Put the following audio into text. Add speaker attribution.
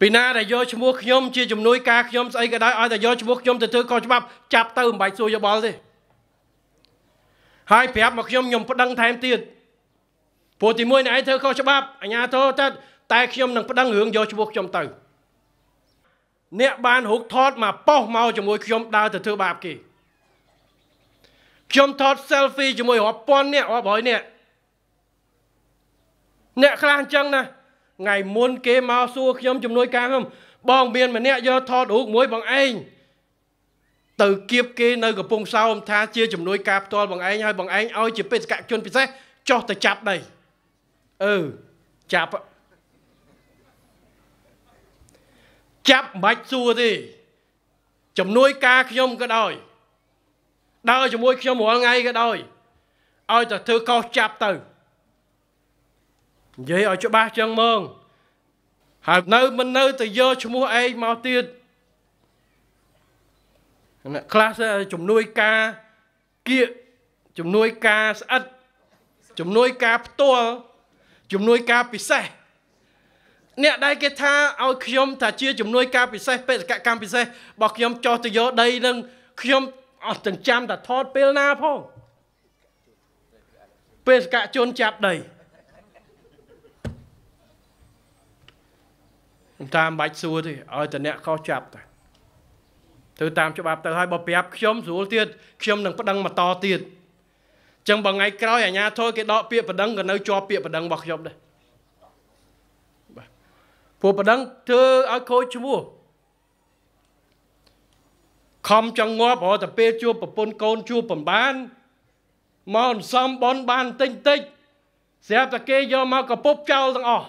Speaker 1: ពីណាដែលយកឈ្មោះខ្ញុំជាជំនួយការខ្ញុំស្អីក៏ដោយឲ្យតែយកឈ្មោះខ្ញុំទៅធ្វើខុសច្បាប់ចាប់ទៅមិនបាច់សួរយោបល់ទេហើយប្រាប់មកខ្ញុំខ្ញុំប្តឹងថែមទៀតព្រោះទីមួយអ្នកឯងធ្វើខុសច្បាប់អាញាធរទៅតែខ្ញុំនឹងប្តឹងរឿងយកឈ្មោះខ្ញុំទៅអ្នកបានរុកថតមកប៉ោះមកជាមួយខ្ញុំដើរទៅធ្វើបាបគេខ្ញុំថត selfie ជាមួយរាប់ពាន់អ្នករាប់រយអ្នកអ្នកខ្លះអញ្ចឹងណាថ្ងៃមុនគេមកសួរខ្ញុំជំនួយការខ្ញុំបងមានម្នាក់យកថតរូបមួយបងឯងទៅគៀបគេនៅកំពង់សោមថាជាជំនួយការផ្ទាល់បងឯងហើយបងឯងឲ្យជាបេសកជនពិសេសចុះទៅចាប់ដីអឺចាប់ចាប់មិនបាច់សួរទេជំនួយការខ្ញុំក៏ដោយដើរជាមួយខ្ញុំរាល់ថ្ងៃក៏ដោយឲ្យតែធ្វើកោសចាប់ទៅនិយាយឲ្យច្បាស់ចឹងមកហើយនៅមិននៅ ទៅយកឈ្មោះឯងមកទៀតអ្នកខ្លះជំនួយការគៀកជំនួយការស្អិតជំនួយការផ្ទាល់ជំនួយការពិសេស អ្នកដែលគេថាឲ្យខ្ញុំថាជាជំនួយការពិសេសបេសកកម្មពិសេសរបស់ខ្ញុំចោះទៅយកដីនឹងខ្ញុំអត់ទាំងចាំតែថតពេលណាផងបេសកជនចាប់ដីមិនតាមបាច់សួរទេឲ្យតអ្នកខុសចាប់តែទៅតាមច្បាប់ទៅហើយបើប្រាប់ខ្ញុំស្រួលទៀតខ្ញុំនឹងប្តឹងមកតទៀតចឹងបើថ្ងៃក្រោយអាញាធរគេដកពាក្យប្តឹងក៏នៅជាប់ពាក្យប្តឹងរបស់ខ្ញុំដែរបាទពួកប្តឹងធ្វើឲ្យខូចឈ្មោះខំចង់ងាប់រហូតទៅពេលជួបប្រពន្ធកូនជួបបំបានមកសំបនបានតិចតិចស្រាប់តែគេយកមកកពុបចោលទាំងអស់